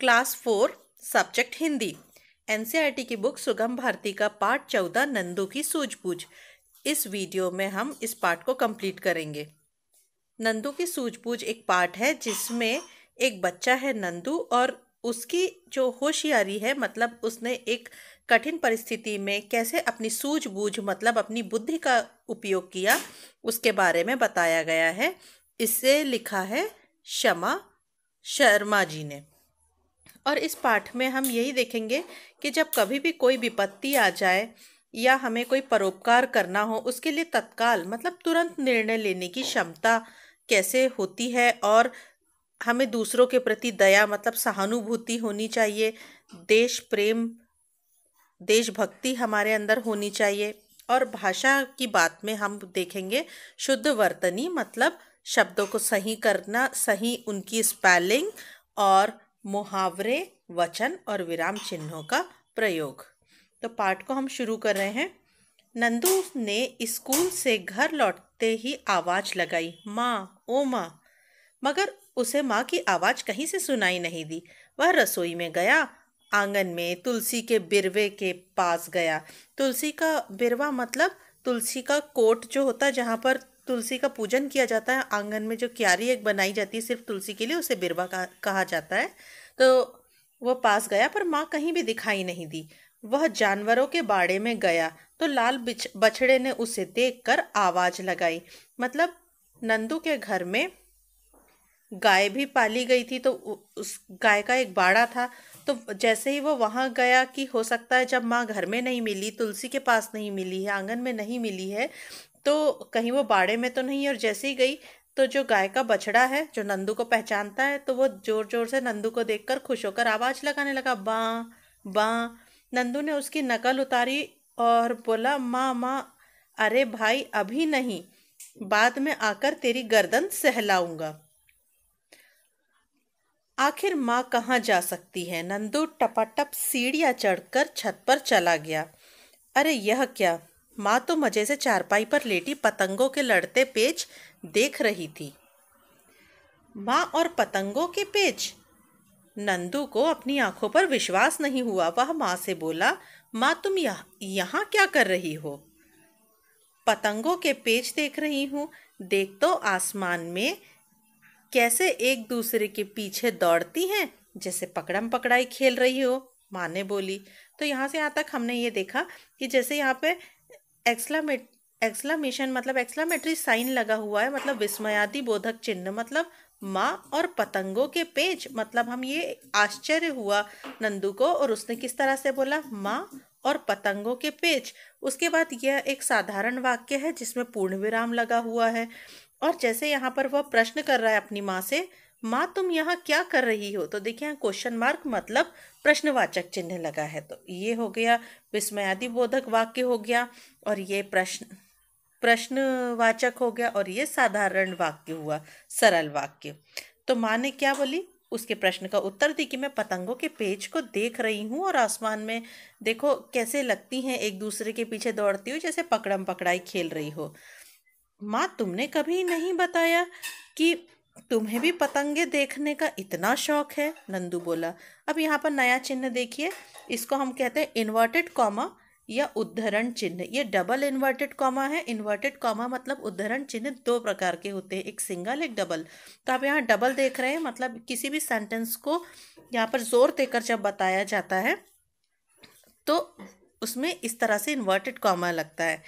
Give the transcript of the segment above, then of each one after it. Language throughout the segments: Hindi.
class four subject Hindi NCERT e की बुक सुगम भारती का पार्ट चौदह नंदू की सूझबूझ इस वीडियो में हम इस पार्ट को कंप्लीट करेंगे नंदू की सूझबूझ एक पार्ट है जिसमें एक बच्चा है नंदू और उसकी जो होशियारी है मतलब उसने एक कठिन परिस्थिति में कैसे अपनी सूझबूझ मतलब अपनी बुद्धि का उपयोग किया उसके बारे में बताया गया है इसे लिखा है शमा शर्मा जी ने और इस पाठ में हम यही देखेंगे कि जब कभी भी कोई विपत्ति आ जाए या हमें कोई परोपकार करना हो उसके लिए तत्काल मतलब तुरंत निर्णय लेने की क्षमता कैसे होती है और हमें दूसरों के प्रति दया मतलब सहानुभूति होनी चाहिए देश प्रेम देशभक्ति हमारे अंदर होनी चाहिए और भाषा की बात में हम देखेंगे शुद्ध वर्तनी मतलब शब्दों को सही करना सही उनकी स्पेलिंग और मुहावरे वचन और विराम चिन्हों का प्रयोग तो पाठ को हम शुरू कर रहे हैं नंदू ने स्कूल से घर लौटते ही आवाज़ लगाई माँ ओ माँ मगर उसे माँ की आवाज़ कहीं से सुनाई नहीं दी वह रसोई में गया आंगन में तुलसी के बिरवे के पास गया तुलसी का बिरवा मतलब तुलसी का कोट जो होता है जहाँ पर तुलसी का पूजन किया जाता है आंगन में जो क्यारी एक बनाई जाती है सिर्फ तुलसी के लिए उसे बिरवा कहा जाता है तो वह पास गया पर माँ कहीं भी दिखाई नहीं दी वह जानवरों के बाड़े में गया तो लाल बिछ बछड़े ने उसे देखकर आवाज लगाई मतलब नंदू के घर में गाय भी पाली गई थी तो उस गाय का एक बाड़ा था तो जैसे ही वो वहाँ गया कि हो सकता है जब माँ घर में नहीं मिली तुलसी के पास नहीं मिली है आंगन में नहीं मिली है तो कहीं वो बाड़े में तो नहीं और जैसे ही गई तो जो गाय का बछड़ा है जो नंदू को पहचानता है तो वो जोर जोर से नंदू को देखकर खुश होकर आवाज़ लगाने लगा बाँ बाँ नंदू ने उसकी नकल उतारी और बोला माँ माँ अरे भाई अभी नहीं बाद में आकर तेरी गर्दन सहलाऊंगा आखिर माँ कहाँ जा सकती है नंदू टपाटप सीढ़ियाँ चढ़कर छत पर चला गया अरे यह क्या माँ तो मज़े से चारपाई पर लेटी पतंगों के लड़ते पेच देख रही थी माँ और पतंगों के पेच नंदू को अपनी आंखों पर विश्वास नहीं हुआ वह माँ से बोला माँ तुम यह, यहाँ क्या कर रही हो पतंगों के पेच देख रही हूँ देख तो आसमान में कैसे एक दूसरे के पीछे दौड़ती हैं जैसे पकड़म पकड़ाई खेल रही हो माँ ने बोली तो यहाँ से यहाँ तक हमने ये देखा कि जैसे यहाँ पे एक्सलामेट एक्सलामेशन मतलब एक्सलामेटरी साइन लगा हुआ है मतलब विस्मयादि बोधक चिन्ह मतलब माँ और पतंगों के पेज मतलब हम ये आश्चर्य हुआ नंदू को और उसने किस तरह से बोला माँ और पतंगों के पेज उसके बाद यह एक साधारण वाक्य है जिसमें पूर्ण विराम लगा हुआ है और जैसे यहाँ पर वह प्रश्न कर रहा है अपनी माँ से माँ तुम यहाँ क्या कर रही हो तो देखिए यहाँ क्वेश्चन मार्क मतलब प्रश्नवाचक चिन्ह लगा है तो ये हो गया विस्मयादि बोधक वाक्य हो गया और ये प्रश्न प्रश्नवाचक हो गया और ये साधारण वाक्य हुआ सरल वाक्य तो माँ ने क्या बोली उसके प्रश्न का उत्तर दी कि मैं पतंगों के पेज को देख रही हूँ और आसमान में देखो कैसे लगती हैं एक दूसरे के पीछे दौड़ती हुई जैसे पकड़म पकड़ाई खेल रही हो माँ तुमने कभी नहीं बताया कि तुम्हें भी पतंगे देखने का इतना शौक है नंदू बोला अब यहाँ पर नया चिन्ह देखिए इसको हम कहते हैं इन्वर्टेड कॉमा या उद्धरण चिन्ह ये डबल इन्वर्टेड कॉमा है इन्वर्टेड कॉमा मतलब उद्धरण चिन्ह दो प्रकार के होते हैं एक सिंगल एक डबल तो आप यहाँ डबल देख रहे हैं मतलब किसी भी सेंटेंस को यहाँ पर जोर देकर जब बताया जाता है तो उसमें इस तरह से इन्वर्टेड कॉमा लगता है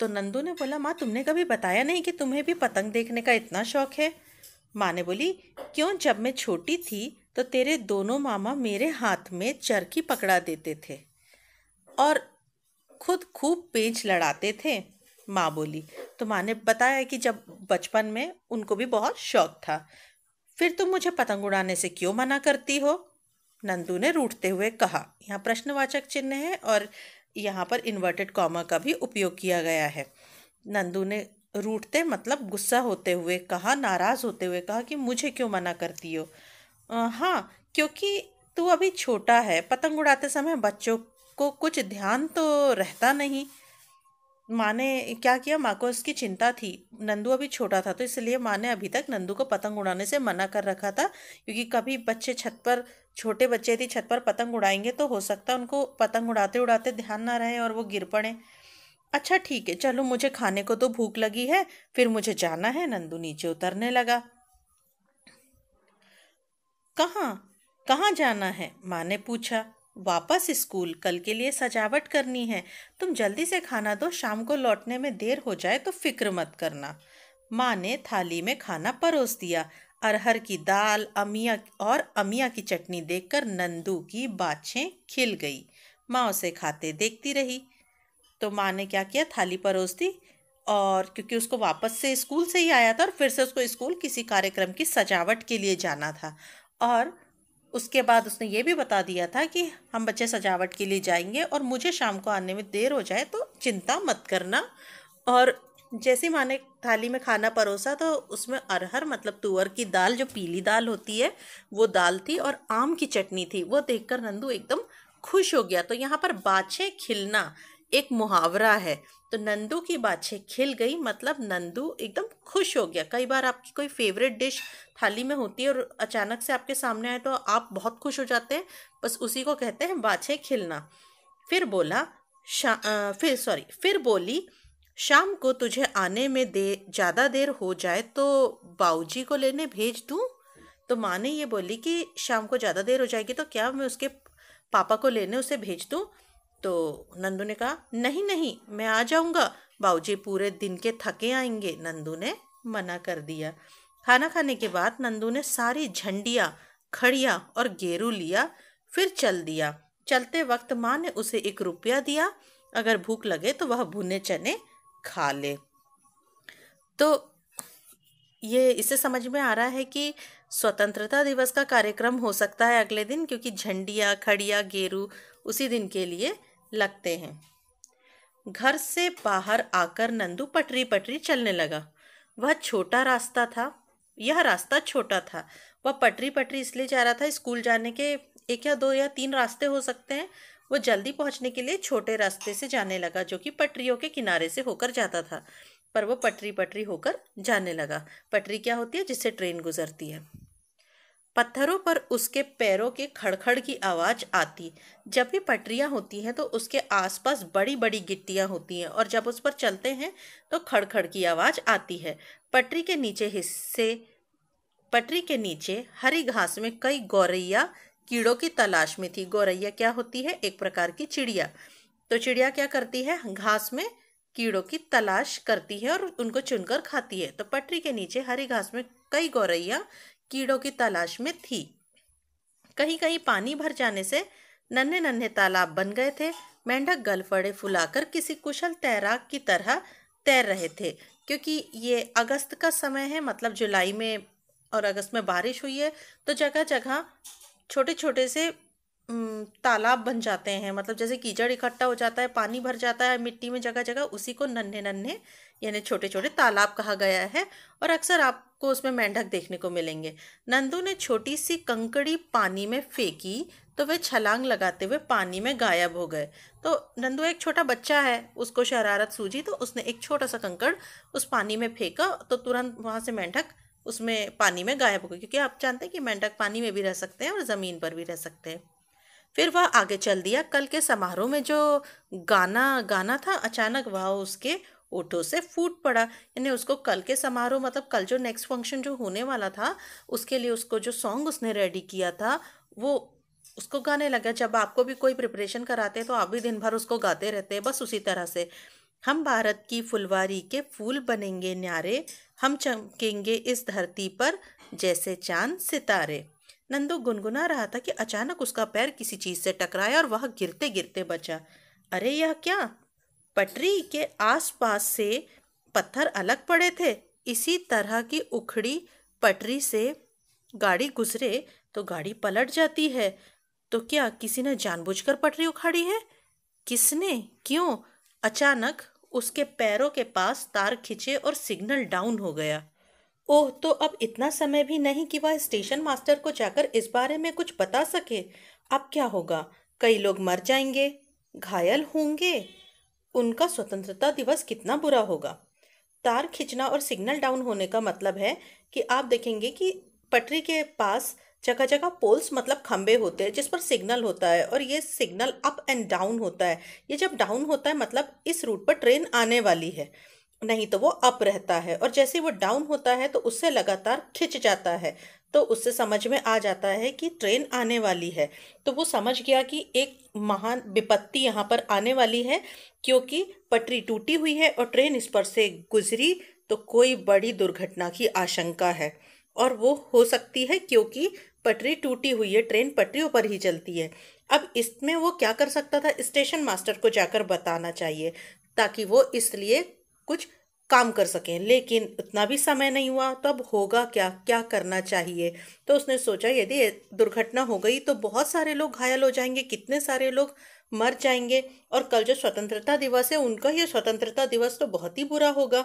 तो नंदू ने बोला माँ तुमने कभी बताया नहीं कि तुम्हें भी पतंग देखने का इतना शौक है माँ ने बोली क्यों जब मैं छोटी थी तो तेरे दोनों मामा मेरे हाथ में चरखी पकड़ा देते थे और खुद खूब पेंच लड़ाते थे माँ बोली तो माँ ने बताया कि जब बचपन में उनको भी बहुत शौक था फिर तुम मुझे पतंग उड़ाने से क्यों मना करती हो नंदू ने रूठते हुए कहा यहाँ प्रश्नवाचक चिन्ह है और यहाँ पर इन्वर्टेड कॉमा का भी उपयोग किया गया है नंदू ने रूठते मतलब गुस्सा होते हुए कहा नाराज़ होते हुए कहा कि मुझे क्यों मना करती हो आ, हाँ क्योंकि तू अभी छोटा है पतंग उड़ाते समय बच्चों को कुछ ध्यान तो रहता नहीं माँ ने क्या किया माँ को इसकी चिंता थी नंदू अभी छोटा था तो इसलिए माँ ने अभी तक नंदू को पतंग उड़ाने से मना कर रखा था क्योंकि कभी बच्चे छत पर छोटे बच्चे थे छत पर पतंग उड़ाएंगे तो हो सकता उनको पतंग उड़ाते उड़ाते ध्यान ना रहे और वो गिर पड़े अच्छा ठीक है चलो मुझे खाने को तो भूख लगी है फिर मुझे जाना है नंदू नीचे उतरने लगा कहाँ कहाँ जाना है माँ ने पूछा वापस स्कूल कल के लिए सजावट करनी है तुम जल्दी से खाना दो शाम को लौटने में देर हो जाए तो फिक्र मत करना माँ ने थाली में खाना परोस दिया अरहर की दाल अमिया और अमिया की चटनी देखकर नंदू की बाछें खिल गई माँ उसे खाते देखती रही तो माँ ने क्या किया थाली परोस दी और क्योंकि उसको वापस से स्कूल से ही आया था और फिर से उसको स्कूल किसी कार्यक्रम की सजावट के लिए जाना था और उसके बाद उसने ये भी बता दिया था कि हम बच्चे सजावट के लिए जाएंगे और मुझे शाम को आने में देर हो जाए तो चिंता मत करना और जैसे माँ ने थाली में खाना परोसा तो उसमें अरहर मतलब तुअर की दाल जो पीली दाल होती है वो दाल थी और आम की चटनी थी वो देखकर नंदू एकदम खुश हो गया तो यहाँ पर बाछे खिलना एक मुहावरा है तो नंदू की बाछे खिल गई मतलब नंदू एकदम खुश हो गया कई बार आपकी कोई फेवरेट डिश थाली में होती है और अचानक से आपके सामने आए तो आप बहुत खुश हो जाते हैं बस उसी को कहते हैं बाछे खिलना फिर बोला आ, फिर सॉरी फिर बोली शाम को तुझे आने में दे ज़्यादा देर हो जाए तो बाऊजी को लेने भेज दूँ तो माँ ने ये बोली कि शाम को ज़्यादा देर हो जाएगी तो क्या मैं उसके पापा को लेने उसे भेज दूँ तो नंदू ने कहा नहीं नहीं मैं आ जाऊंगा बाबूजी पूरे दिन के थके आएंगे नंदू ने मना कर दिया खाना खाने के बाद नंदू ने सारी झंडिया खड़िया और गेरू लिया फिर चल दिया चलते वक्त माँ ने उसे एक रुपया दिया अगर भूख लगे तो वह भुने चने खा ले तो ये इसे समझ में आ रहा है कि स्वतंत्रता दिवस का कार्यक्रम हो सकता है अगले दिन क्योंकि झंडिया खड़िया गेरू उसी दिन के लिए लगते हैं घर से बाहर आकर नंदू पटरी पटरी चलने लगा वह छोटा रास्ता था यह रास्ता छोटा था वह पटरी पटरी इसलिए जा रहा था स्कूल जाने के एक या दो या तीन रास्ते हो सकते हैं वो जल्दी पहुंचने के लिए छोटे रास्ते से जाने लगा जो कि पटरियों के किनारे से होकर जाता था पर वो पटरी पटरी होकर जाने लगा पटरी क्या होती है जिससे ट्रेन गुजरती है पत्थरों पर उसके पैरों के खड़खड़ की आवाज़ आती जब भी पटरियाँ होती हैं तो उसके आसपास बड़ी बड़ी गिट्टियाँ होती हैं और जब उस पर चलते हैं तो खड़खड़ की आवाज़ आती है पटरी के नीचे हिस्से पटरी के नीचे हरी घास में कई गौरैया कीड़ों की तलाश में थी गौरैया क्या होती है एक प्रकार की चिड़िया तो चिड़िया क्या करती है घास में कीड़ों की तलाश करती है और उनको चुनकर खाती है तो पटरी के नीचे हरी घास में कई गौरैया कीड़ों की तलाश में थी कहीं कहीं पानी भर जाने से नन्हे नन्हे तालाब बन गए थे मेंढक गलफड़े फुलाकर किसी कुशल तैराक की तरह तैर रहे थे क्योंकि ये अगस्त का समय है मतलब जुलाई में और अगस्त में बारिश हुई है तो जगह जगह छोटे छोटे से तालाब बन जाते हैं मतलब जैसे कीचड़ इकट्ठा हो जाता है पानी भर जाता है मिट्टी में जगह जगह उसी को नन्हे नन्हे यानी छोटे छोटे तालाब कहा गया है और अक्सर आप आपको उसमें मेंढक देखने को मिलेंगे नंदू ने छोटी सी कंकड़ी पानी में फेंकी तो वे छलांग लगाते हुए पानी में गायब हो गए तो नंदू एक छोटा बच्चा है उसको शरारत सूझी तो उसने एक छोटा सा कंकड़ उस पानी में फेंका तो तुरंत वहाँ से मेंढक उसमें पानी में गायब हो गई क्योंकि आप जानते हैं कि मेंढक पानी में भी रह सकते हैं और ज़मीन पर भी रह सकते हैं फिर वह आगे चल दिया कल के समारोह में जो गाना गाना था अचानक वह उसके ओठों से फूट पड़ा यानी उसको कल के समारोह मतलब कल जो नेक्स्ट फंक्शन जो होने वाला था उसके लिए उसको जो सॉन्ग उसने रेडी किया था वो उसको गाने लगा जब आपको भी कोई प्रिपरेशन कराते हैं तो आप भी दिन भर उसको गाते रहते हैं बस उसी तरह से हम भारत की फुलवारी के फूल बनेंगे न्यारे हम चमकेंगे इस धरती पर जैसे चांद सितारे नंदू गुनगुना रहा था कि अचानक उसका पैर किसी चीज़ से टकराया और वह गिरते गिरते बचा अरे यह क्या पटरी के आसपास से पत्थर अलग पड़े थे इसी तरह की उखड़ी पटरी से गाड़ी गुजरे तो गाड़ी पलट जाती है तो क्या किसी ने जानबूझकर पटरी उखाड़ी है किसने क्यों अचानक उसके पैरों के पास तार खिंचे और सिग्नल डाउन हो गया ओह तो अब इतना समय भी नहीं कि वह स्टेशन मास्टर को जाकर इस बारे में कुछ बता सके अब क्या होगा कई लोग मर जाएंगे घायल होंगे उनका स्वतंत्रता दिवस कितना बुरा होगा तार खींचना और सिग्नल डाउन होने का मतलब है कि आप देखेंगे कि पटरी के पास जगह जगह पोल्स मतलब खंबे होते हैं जिस पर सिग्नल होता है और ये सिग्नल अप एंड डाउन होता है ये जब डाउन होता है मतलब इस रूट पर ट्रेन आने वाली है नहीं तो वो अप रहता है और जैसे वो डाउन होता है तो उससे लगातार खिंच जाता है तो उससे समझ में आ जाता है कि ट्रेन आने वाली है तो वो समझ गया कि एक महान विपत्ति यहाँ पर आने वाली है क्योंकि पटरी टूटी हुई है और ट्रेन इस पर से गुजरी तो कोई बड़ी दुर्घटना की आशंका है और वो हो सकती है क्योंकि पटरी टूटी हुई है ट्रेन पटरियों पर ही चलती है अब इसमें वो क्या कर सकता था स्टेशन मास्टर को जाकर बताना चाहिए ताकि वो इसलिए कुछ काम कर सकें लेकिन उतना भी समय नहीं हुआ तो अब होगा क्या क्या करना चाहिए तो उसने सोचा यदि दुर्घटना हो गई तो बहुत सारे लोग घायल हो जाएंगे कितने सारे लोग मर जाएंगे और कल जो स्वतंत्रता दिवस है उनका ये स्वतंत्रता दिवस तो बहुत ही बुरा होगा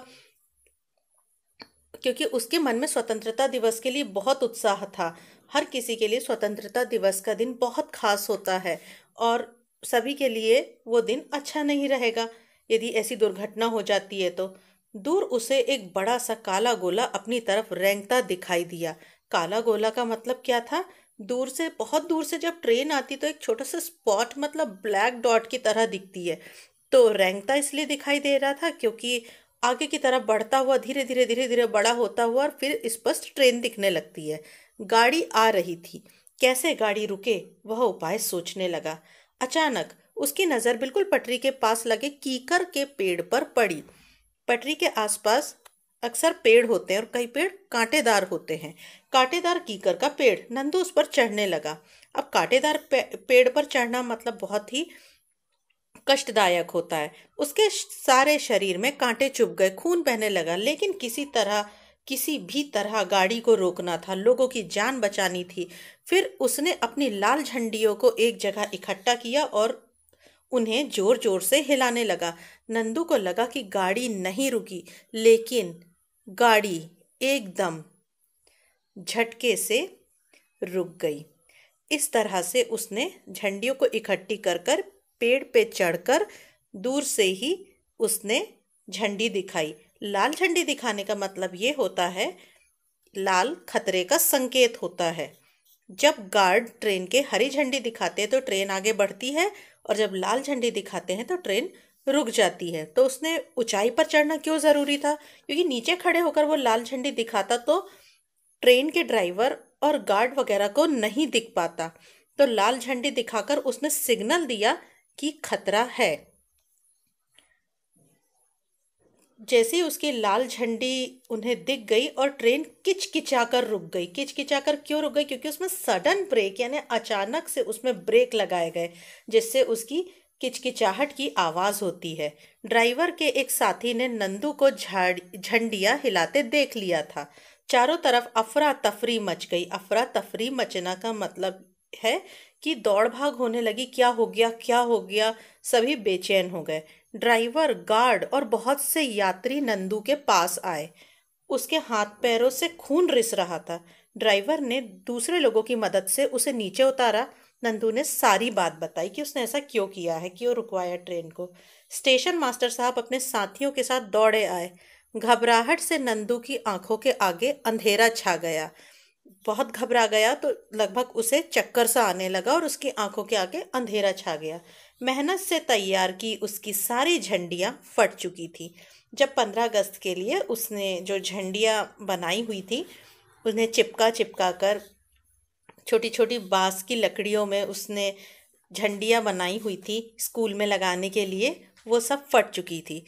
क्योंकि उसके मन में स्वतंत्रता दिवस के लिए बहुत उत्साह था हर किसी के लिए स्वतंत्रता दिवस का दिन बहुत खास होता है और सभी के लिए वो दिन अच्छा नहीं रहेगा यदि ऐसी दुर्घटना हो जाती है तो दूर उसे एक बड़ा सा काला गोला अपनी तरफ रेंगता दिखाई दिया काला गोला का मतलब क्या था दूर से बहुत दूर से जब ट्रेन आती तो एक छोटा सा स्पॉट मतलब ब्लैक डॉट की तरह दिखती है तो रेंगता इसलिए दिखाई दे रहा था क्योंकि आगे की तरफ बढ़ता हुआ धीरे धीरे धीरे धीरे बड़ा होता हुआ और फिर स्पष्ट ट्रेन दिखने लगती है गाड़ी आ रही थी कैसे गाड़ी रुके वह उपाय सोचने लगा अचानक उसकी नज़र बिल्कुल पटरी के पास लगे कीकर के पेड़ पर पड़ी पटरी के आसपास अक्सर पेड़ होते हैं और कई पेड़ कांटेदार होते हैं कांटेदार कीकर का पेड़ नंदू उस पर चढ़ने लगा अब कांटेदार पे, पेड़ पर चढ़ना मतलब बहुत ही कष्टदायक होता है उसके सारे शरीर में कांटे चुभ गए खून बहने लगा लेकिन किसी तरह किसी भी तरह गाड़ी को रोकना था लोगों की जान बचानी थी फिर उसने अपनी लाल झंडियों को एक जगह इकट्ठा किया और उन्हें जोर जोर से हिलाने लगा नंदू को लगा कि गाड़ी नहीं रुकी लेकिन गाड़ी एकदम झटके से रुक गई इस तरह से उसने झंडियों को इकट्ठी कर कर पेड़ पे चढ़कर दूर से ही उसने झंडी दिखाई लाल झंडी दिखाने का मतलब ये होता है लाल खतरे का संकेत होता है जब गार्ड ट्रेन के हरी झंडी दिखाते हैं तो ट्रेन आगे बढ़ती है और जब लाल झंडी दिखाते हैं तो ट्रेन रुक जाती है तो उसने ऊंचाई पर चढ़ना क्यों ज़रूरी था क्योंकि नीचे खड़े होकर वो लाल झंडी दिखाता तो ट्रेन के ड्राइवर और गार्ड वगैरह को नहीं दिख पाता तो लाल झंडी दिखाकर उसने सिग्नल दिया कि खतरा है जैसे ही उसकी लाल झंडी उन्हें दिख गई और ट्रेन किचकिचाकर रुक गई किचकिचाकर क्यों रुक गई क्योंकि उसमें सडन ब्रेक यानी अचानक से उसमें ब्रेक लगाए गए जिससे उसकी किचकिचाहट की आवाज़ होती है ड्राइवर के एक साथी ने नंदू को झाड़ झंडियाँ हिलाते देख लिया था चारों तरफ अफरा तफरी मच गई अफरा तफरी मचना का मतलब है कि दौड़ भाग होने लगी क्या हो गया क्या हो गया सभी बेचैन हो गए ड्राइवर गार्ड और बहुत से यात्री नंदू के पास आए उसके हाथ पैरों से खून रिस रहा था ड्राइवर ने दूसरे लोगों की मदद से उसे नीचे उतारा नंदू ने सारी बात बताई कि उसने ऐसा क्यों किया है क्यों रुकवाया ट्रेन को स्टेशन मास्टर साहब अपने साथियों के साथ दौड़े आए घबराहट से नंदू की आंखों के आगे अंधेरा छा गया बहुत घबरा गया तो लगभग उसे चक्कर सा आने लगा और उसकी आंखों के आगे अंधेरा छा गया मेहनत से तैयार की उसकी सारी झंडियाँ फट चुकी थी जब पंद्रह अगस्त के लिए उसने जो झंडियाँ बनाई हुई थी उन्हें चिपका चिपका कर छोटी छोटी बाँस की लकड़ियों में उसने झंडियाँ बनाई हुई थी स्कूल में लगाने के लिए वो सब फट चुकी थी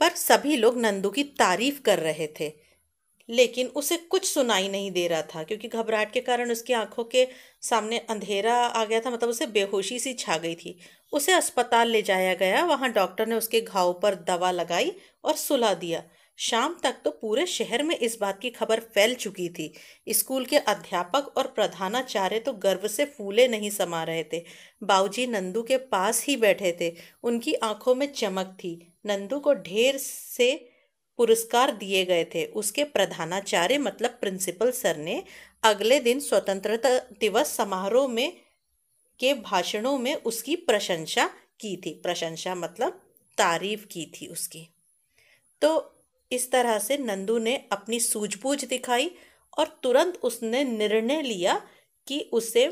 पर सभी लोग नंदू की तारीफ कर रहे थे लेकिन उसे कुछ सुनाई नहीं दे रहा था क्योंकि घबराहट के कारण उसकी आंखों के सामने अंधेरा आ गया था मतलब उसे बेहोशी सी छा गई थी उसे अस्पताल ले जाया गया वहाँ डॉक्टर ने उसके घाव पर दवा लगाई और सुला दिया शाम तक तो पूरे शहर में इस बात की खबर फैल चुकी थी स्कूल के अध्यापक और प्रधानाचार्य तो गर्व से फूले नहीं समा रहे थे बाऊजी नंदू के पास ही बैठे थे उनकी आंखों में चमक थी नंदू को ढेर से पुरस्कार दिए गए थे उसके प्रधानाचार्य मतलब प्रिंसिपल सर ने अगले दिन स्वतंत्रता दिवस समारोह में के भाषणों में उसकी प्रशंसा की थी प्रशंसा मतलब तारीफ की थी उसकी तो इस तरह से नंदू ने अपनी सूझबूझ दिखाई और तुरंत उसने निर्णय लिया कि उसे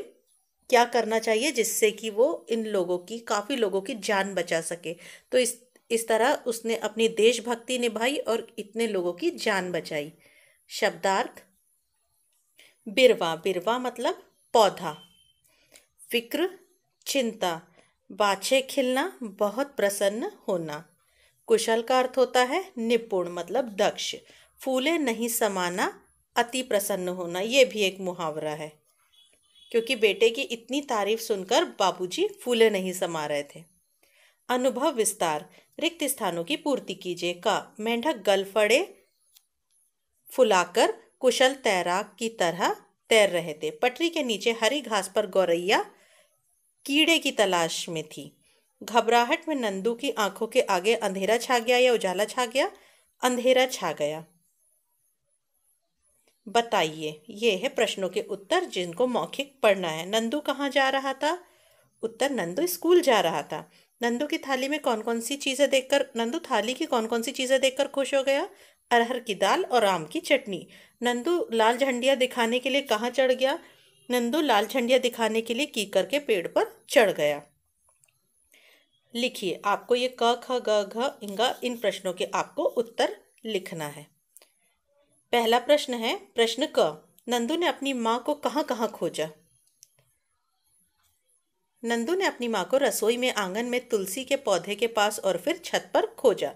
क्या करना चाहिए जिससे कि वो इन लोगों की काफ़ी लोगों की जान बचा सके तो इस इस तरह उसने अपनी देशभक्ति निभाई और इतने लोगों की जान बचाई शब्दार्थ बिरवा बिरवा मतलब पौधा फिक्र चिंता बाछे खिलना बहुत प्रसन्न होना कुशल का अर्थ होता है निपुण मतलब दक्ष फूले नहीं समाना अति प्रसन्न होना यह भी एक मुहावरा है क्योंकि बेटे की इतनी तारीफ सुनकर बाबूजी फूले नहीं समा रहे थे अनुभव विस्तार रिक्त स्थानों की पूर्ति कीजिए क मेंढक गलफड़े फुलाकर कुशल तैराक की तरह तैर रहे थे पटरी के नीचे हरी घास पर गौरैया कीड़े की तलाश में थी घबराहट में नंदू की आंखों के आगे अंधेरा छा गया या उजाला छा गया अंधेरा छा गया बताइए ये है प्रश्नों के उत्तर जिनको मौखिक पढ़ना है नंदू कहाँ जा रहा था उत्तर नंदू स्कूल जा रहा था नंदू की थाली में कौन कौन सी चीज़ें देखकर नंदू थाली की कौन कौन सी चीज़ें देखकर खुश हो गया अरहर की दाल और आम की चटनी नंदू लाल झंडिया दिखाने के लिए कहाँ चढ़ गया नंदू लाल झंडिया दिखाने के लिए कीकर के पेड़ पर चढ़ गया लिखिए आपको ये क ख ग घ इंगा इन प्रश्नों के आपको उत्तर लिखना है पहला प्रश्न है प्रश्न क नंदू ने अपनी माँ को कहाँ कहाँ खोजा नंदू ने अपनी माँ को रसोई में आंगन में तुलसी के पौधे के पास और फिर छत पर खोजा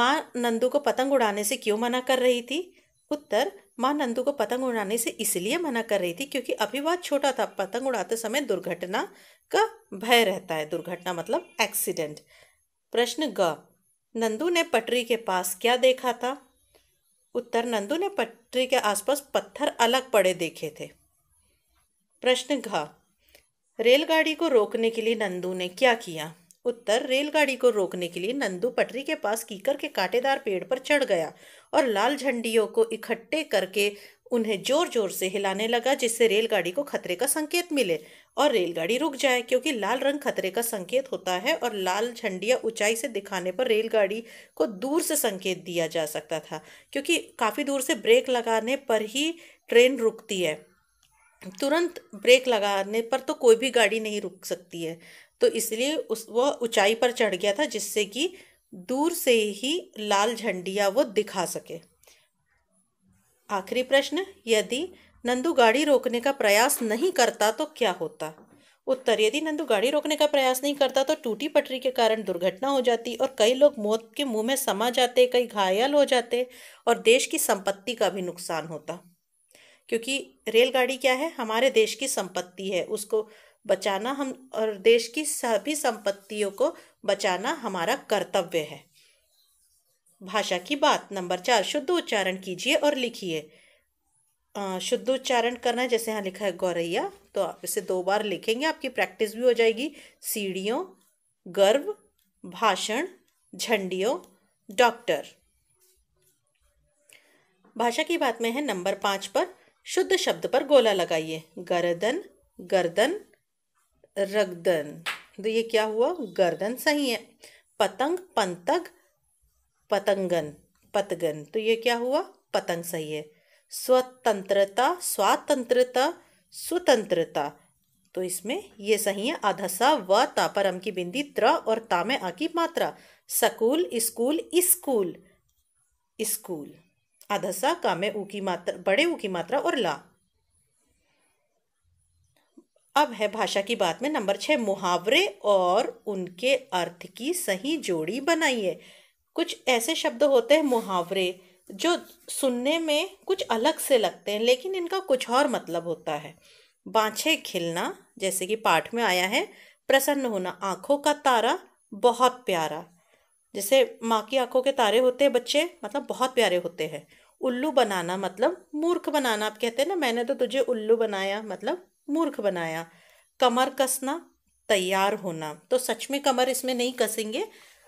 माँ नंदू को पतंग उड़ाने से क्यों मना कर रही थी उत्तर माँ नंदू को पतंग उड़ाने से इसलिए मना कर रही थी क्योंकि अभी वह छोटा था पतंग उड़ाते समय दुर्घटना का भय रहता है दुर्घटना मतलब एक्सीडेंट प्रश्न ग नंदू ने पटरी के पास क्या देखा था उत्तर नंदू ने पटरी के आसपास पत्थर अलग पड़े देखे थे प्रश्न घ रेलगाड़ी को रोकने के लिए नंदू ने क्या किया उत्तर रेलगाड़ी को रोकने के लिए नंदू पटरी के पास कीकर के कांटेदार पेड़ पर चढ़ गया और लाल झंडियों को इकट्ठे करके उन्हें जोर जोर से हिलाने लगा जिससे रेलगाड़ी को खतरे का संकेत मिले और रेलगाड़ी रुक जाए क्योंकि लाल रंग खतरे का संकेत होता है और लाल झंडिया ऊंचाई से दिखाने पर रेलगाड़ी को दूर से संकेत दिया जा सकता था क्योंकि काफ़ी दूर से ब्रेक लगाने पर ही ट्रेन रुकती है तुरंत ब्रेक लगाने पर तो कोई भी गाड़ी नहीं रुक सकती है तो इसलिए उस वह ऊंचाई पर चढ़ गया था जिससे कि दूर से ही लाल झंडिया वो दिखा सके आखिरी प्रश्न यदि नंदू गाड़ी रोकने का प्रयास नहीं करता तो क्या होता उत्तर यदि नंदू गाड़ी रोकने का प्रयास नहीं करता तो टूटी पटरी के कारण दुर्घटना हो जाती और कई लोग मौत के मुंह में समा जाते कई घायल हो जाते और देश की संपत्ति का भी नुकसान होता क्योंकि रेलगाड़ी क्या है हमारे देश की संपत्ति है उसको बचाना हम और देश की सभी संपत्तियों को बचाना हमारा कर्तव्य है भाषा की बात नंबर चार शुद्ध उच्चारण कीजिए और लिखिए शुद्ध उच्चारण करना जैसे यहाँ लिखा है गौरैया तो आप इसे दो बार लिखेंगे आपकी प्रैक्टिस भी हो जाएगी सीढ़ियों गर्व भाषण झंडियों डॉक्टर भाषा की बात में है नंबर पाँच पर शुद्ध शब्द पर गोला लगाइए गर्दन गर्दन रगदन तो ये क्या हुआ गर्दन सही है पतंग पंतग पतंगन पतगन तो ये क्या हुआ पतंग सही है स्वतंत्रता स्वातंत्रता स्वतंत्रता तो इसमें ये सही है आधसा व तापरम की बिंदी त्र और तामे आ की मात्रा सकूल स्कूल स्कूल स्कूल आधा सा का ऊ की मात्रा बड़े ऊ की मात्रा और ला अब है भाषा की बात में नंबर छः मुहावरे और उनके अर्थ की सही जोड़ी बनाइए कुछ ऐसे शब्द होते हैं मुहावरे जो सुनने में कुछ अलग से लगते हैं लेकिन इनका कुछ और मतलब होता है बाँछे खिलना जैसे कि पाठ में आया है प्रसन्न होना आँखों का तारा बहुत प्यारा जैसे माँ की आँखों के तारे होते हैं बच्चे मतलब बहुत प्यारे होते हैं उल्लू बनाना मतलब मूर्ख बनाना आप कहते हैं ना मैंने तो तुझे उल्लू बनाया मतलब मूर्ख बनाया कमर कसना तैयार होना तो सच में कमर इसमें नहीं कसेंगे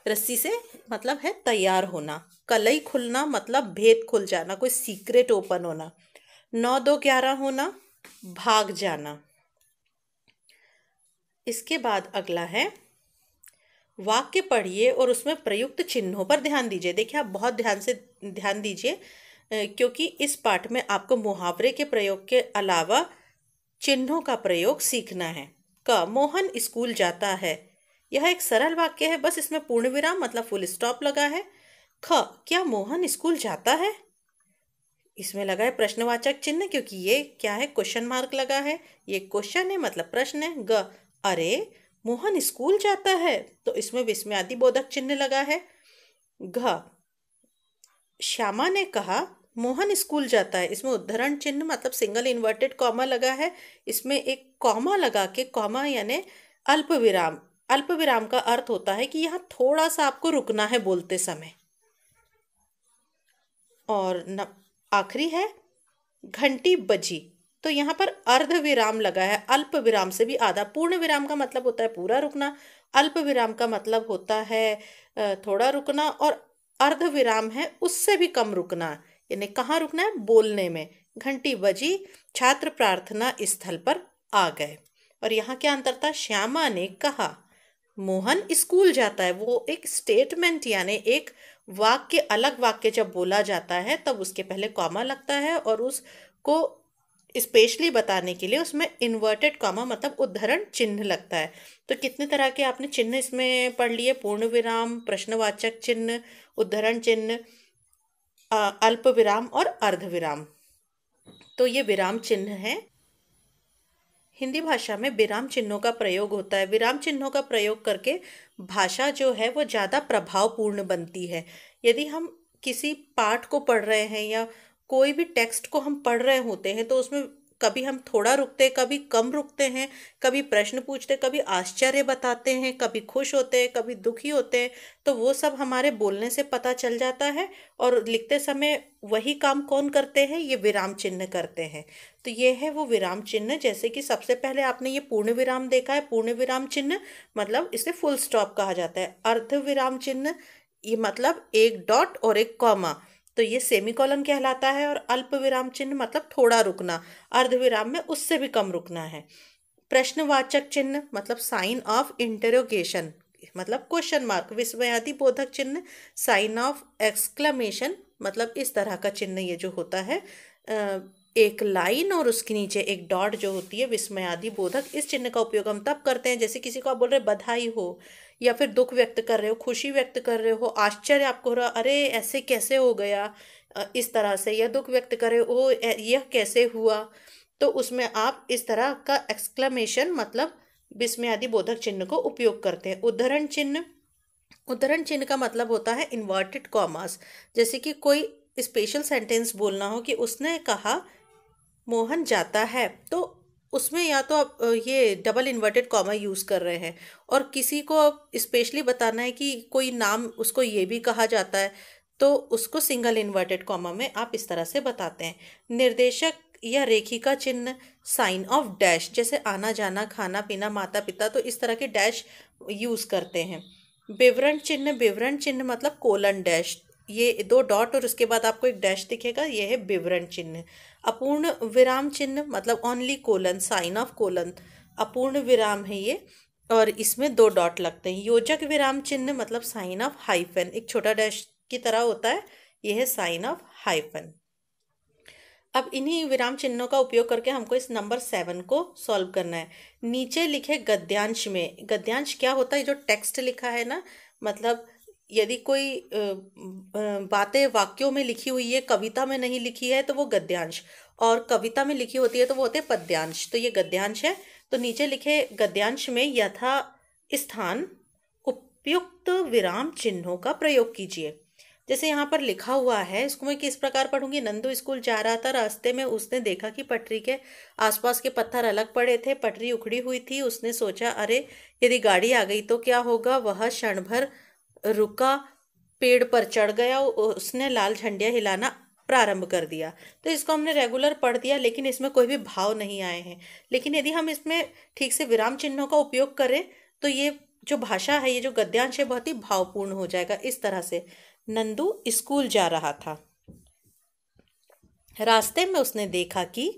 रस्सी से मतलब है तैयार होना कलई खुलना मतलब भेद खुल जाना कोई सीक्रेट ओपन होना नौ दो ग्यारह होना भाग जाना इसके बाद अगला है वाक्य पढ़िए और उसमें प्रयुक्त चिन्हों पर ध्यान दीजिए देखिए आप बहुत ध्यान से ध्यान दीजिए क्योंकि इस पाठ में आपको मुहावरे के प्रयोग के अलावा चिन्हों का प्रयोग सीखना है क मोहन स्कूल जाता है यह एक सरल वाक्य है बस इसमें पूर्ण विराम मतलब फुल स्टॉप लगा है ख क्या मोहन स्कूल जाता है इसमें लगा है प्रश्नवाचक चिन्ह क्योंकि ये क्या है क्वेश्चन मार्क लगा है ये क्वेश्चन है मतलब प्रश्न है ग अरे मोहन स्कूल जाता है तो इसमें विस्मयादि बोधक चिन्ह लगा है घ श्यामा ने कहा मोहन स्कूल जाता है इसमें उद्धरण चिन्ह मतलब सिंगल इन्वर्टेड कॉमा लगा है इसमें एक कॉमा लगा के कॉमा यानी अल्प विराम अल्प विराम का अर्थ होता है कि यहाँ थोड़ा सा आपको रुकना है बोलते समय और न आखिरी है घंटी बजी तो यहाँ पर अर्ध विराम लगा है अल्प विराम से भी आधा पूर्ण विराम का मतलब होता है पूरा रुकना अल्प विराम का मतलब होता है थोड़ा रुकना और अर्ध विराम है उससे भी कम रुकना यानी कहाँ रुकना है बोलने में घंटी बजी छात्र प्रार्थना स्थल पर आ गए और यहाँ क्या अंतर था श्यामा ने कहा मोहन स्कूल जाता है वो एक स्टेटमेंट यानी एक वाक्य अलग वाक्य जब बोला जाता है तब उसके पहले कॉमा लगता है और उसको स्पेशली बताने के लिए उसमें इन्वर्टेड कॉमा मतलब उद्धरण चिन्ह लगता है तो कितने तरह के आपने चिन्ह इसमें पढ़ लिए पूर्ण विराम प्रश्नवाचक चिन्ह उद्धरण चिन्ह अल्प विराम और अर्ध विराम तो ये विराम चिन्ह है हिंदी भाषा में विराम चिन्हों का प्रयोग होता है विराम चिन्हों का प्रयोग करके भाषा जो है वो ज़्यादा प्रभावपूर्ण बनती है यदि हम किसी पाठ को पढ़ रहे हैं या कोई भी टेक्स्ट को हम पढ़ रहे होते हैं तो उसमें कभी हम थोड़ा रुकते हैं कभी कम रुकते हैं कभी प्रश्न पूछते कभी आश्चर्य बताते हैं कभी खुश होते हैं कभी दुखी होते हैं तो वो सब हमारे बोलने से पता चल जाता है और लिखते समय वही काम कौन करते हैं ये विराम चिन्ह करते हैं तो ये है वो विराम चिन्ह जैसे कि सबसे पहले आपने ये पूर्ण विराम देखा है पूर्ण विराम चिन्ह मतलब इसे फुल स्टॉप कहा जाता है अर्ध विराम चिन्ह ये मतलब एक डॉट और एक कॉमा तो ये सेमी कॉलन कहलाता है और अल्प विराम चिन्ह मतलब थोड़ा रुकना अर्धविराम में उससे भी कम रुकना है प्रश्नवाचक चिन्ह मतलब साइन ऑफ इंटरोगेशन मतलब क्वेश्चन मार्क विस्मयादि बोधक चिन्ह साइन ऑफ एक्सक्लेमेशन मतलब इस तरह का चिन्ह ये जो होता है एक लाइन और उसके नीचे एक डॉट जो होती है विस्मयादि बोधक इस चिन्ह का उपयोग हम तब करते हैं जैसे किसी को आप बोल रहे बधाई हो या फिर दुख व्यक्त कर रहे हो खुशी व्यक्त कर रहे हो आश्चर्य आपको हो रहा अरे ऐसे कैसे हो गया इस तरह से या दुख व्यक्त कर रहे हो यह कैसे हुआ तो उसमें आप इस तरह का एक्सक्लेमेशन मतलब विस्मय आदि बोधक चिन्ह को उपयोग करते हैं उदाहरण चिन्ह उदाहरण चिन्ह का मतलब होता है इन्वर्टेड कॉमास जैसे कि कोई स्पेशल सेंटेंस बोलना हो कि उसने कहा मोहन जाता है तो उसमें या तो आप ये डबल इन्वर्टेड कॉमा यूज़ कर रहे हैं और किसी को आप स्पेशली बताना है कि कोई नाम उसको ये भी कहा जाता है तो उसको सिंगल इन्वर्टेड कॉमा में आप इस तरह से बताते हैं निर्देशक या रेखी का चिन्ह साइन ऑफ डैश जैसे आना जाना खाना पीना माता पिता तो इस तरह के डैश यूज़ करते हैं विवरण चिन्ह विवरण चिन्ह मतलब कोलन डैश ये दो डॉट और उसके बाद आपको एक डैश दिखेगा ये है विवरण चिन्ह अपूर्ण विराम चिन्ह मतलब only colon sign of colon अपूर्ण विराम है ये और इसमें दो डॉट लगते हैं योजक विराम चिन्ह मतलब साइन ऑफ हाइफन एक छोटा डैश की तरह होता है यह है साइन ऑफ हाइफन अब इन्हीं विराम चिन्हों का उपयोग करके हमको इस नंबर सेवन को सॉल्व करना है नीचे लिखे गद्यांश में गद्यांश क्या होता है जो टेक्स्ट लिखा है ना मतलब यदि कोई बातें वाक्यों में लिखी हुई है कविता में नहीं लिखी है तो वो गद्यांश और कविता में लिखी होती है तो वो होते पद्यांश तो ये गद्यांश है तो नीचे लिखे गद्यांश में यथा स्थान उपयुक्त विराम चिन्हों का प्रयोग कीजिए जैसे यहाँ पर लिखा हुआ है इसको मैं किस प्रकार पढ़ूंगी नंदू स्कूल जा रहा था रास्ते में उसने देखा कि पटरी के आसपास के पत्थर अलग पड़े थे पटरी उखड़ी हुई थी उसने सोचा अरे यदि गाड़ी आ गई तो क्या होगा वह क्षण भर रुका पेड़ पर चढ़ गया उसने लाल झंडिया हिलाना प्रारंभ कर दिया तो इसको हमने रेगुलर पढ़ दिया लेकिन इसमें कोई भी भाव नहीं आए हैं लेकिन यदि हम इसमें ठीक से विराम चिन्हों का उपयोग करें तो ये जो भाषा है ये जो गद्यांश है बहुत ही भावपूर्ण हो जाएगा इस तरह से नंदू स्कूल जा रहा था रास्ते में उसने देखा कि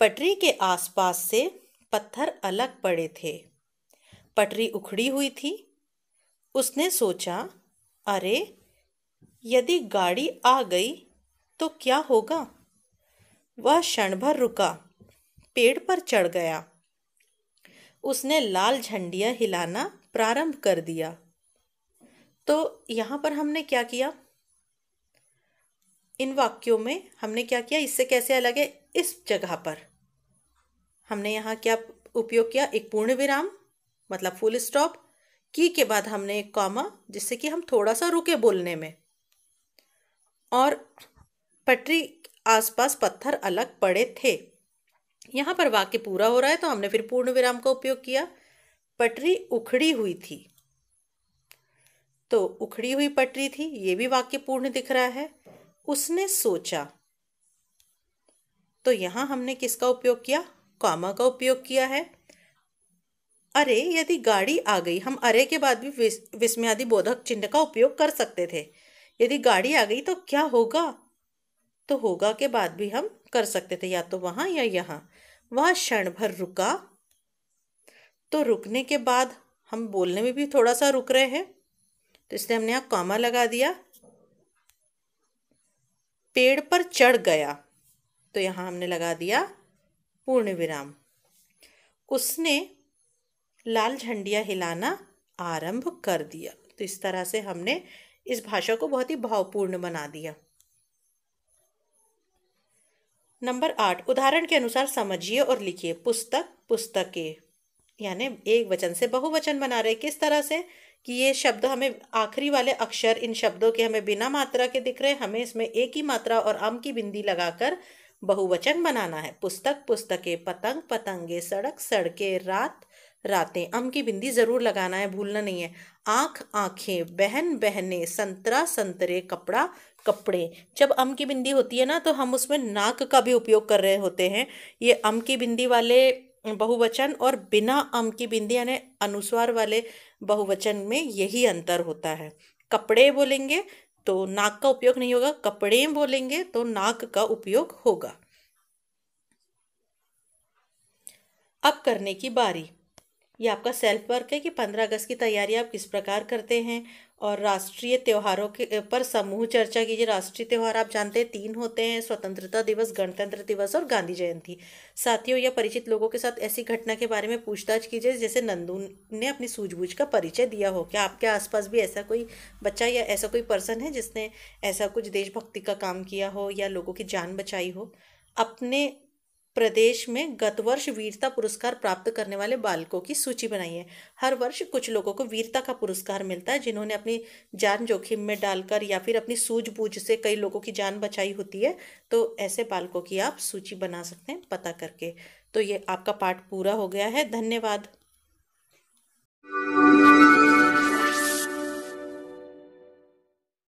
पटरी के आसपास से पत्थर अलग पड़े थे पटरी उखड़ी हुई थी उसने सोचा अरे यदि गाड़ी आ गई तो क्या होगा वह क्षण भर रुका पेड़ पर चढ़ गया उसने लाल झंडियाँ हिलाना प्रारंभ कर दिया तो यहाँ पर हमने क्या किया इन वाक्यों में हमने क्या किया इससे कैसे अलग है इस जगह पर हमने यहाँ क्या उपयोग किया एक पूर्ण विराम मतलब फुल स्टॉप की के बाद हमने एक कॉमा जिससे कि हम थोड़ा सा रुके बोलने में और पटरी आसपास पत्थर अलग पड़े थे यहाँ पर वाक्य पूरा हो रहा है तो हमने फिर पूर्ण विराम का उपयोग किया पटरी उखड़ी हुई थी तो उखड़ी हुई पटरी थी ये भी वाक्य पूर्ण दिख रहा है उसने सोचा तो यहाँ हमने किसका उपयोग किया कॉमा का उपयोग किया है अरे यदि गाड़ी आ गई हम अरे के बाद भी विस, विस्मयादि बोधक चिन्ह का उपयोग कर सकते थे यदि गाड़ी आ गई तो क्या होगा तो होगा के बाद भी हम कर सकते थे या तो वहाँ या यहाँ वह क्षण भर रुका तो रुकने के बाद हम बोलने में भी थोड़ा सा रुक रहे हैं तो इसलिए हमने यहाँ कामा लगा दिया पेड़ पर चढ़ गया तो यहाँ हमने लगा दिया पूर्ण विराम उसने लाल झंडिया हिलाना आरंभ कर दिया तो इस तरह से हमने इस भाषा को बहुत ही भावपूर्ण बना दिया नंबर आठ उदाहरण के अनुसार समझिए और लिखिए पुस्तक पुस्तके यानी एक वचन से बहुवचन बना रहे किस तरह से कि ये शब्द हमें आखिरी वाले अक्षर इन शब्दों के हमें बिना मात्रा के दिख रहे हैं हमें इसमें एक ही मात्रा और अम की बिंदी लगाकर बहुवचन बनाना है पुस्तक पुस्तके पतंग पतंगे सड़क सड़के रात रातें अम की बिंदी ज़रूर लगाना है भूलना नहीं है आंख आंखें बहन बहने संतरा संतरे कपड़ा कपड़े जब अम की बिंदी होती है ना तो हम उसमें नाक का भी उपयोग कर रहे होते हैं ये अम की बिंदी वाले बहुवचन और बिना अम की बिंदी यानी अनुस्वार वाले बहुवचन में यही अंतर होता है कपड़े बोलेंगे तो नाक का उपयोग नहीं होगा कपड़े बोलेंगे तो नाक का उपयोग होगा अब करने की बारी ये आपका सेल्फ वर्क है कि पंद्रह अगस्त की तैयारी आप किस प्रकार करते हैं और राष्ट्रीय त्योहारों के पर समूह चर्चा कीजिए राष्ट्रीय त्यौहार आप जानते हैं तीन होते हैं स्वतंत्रता दिवस गणतंत्र दिवस और गांधी जयंती साथियों या परिचित लोगों के साथ ऐसी घटना के बारे में पूछताछ कीजिए जैसे नंदू ने अपनी सूझबूझ का परिचय दिया हो क्या आपके आसपास भी ऐसा कोई बच्चा या ऐसा कोई पर्सन है जिसने ऐसा कुछ देशभक्ति का काम किया हो या लोगों की जान बचाई हो अपने प्रदेश में गत वर्ष वीरता पुरस्कार प्राप्त करने वाले बालकों की सूची बनाई है हर वर्ष कुछ लोगों को वीरता का पुरस्कार मिलता है जिन्होंने अपनी जान जोखिम में डालकर या फिर अपनी सूझबूझ से कई लोगों की जान बचाई होती है तो ऐसे बालकों की आप सूची बना सकते हैं पता करके तो ये आपका पाठ पूरा हो गया है धन्यवाद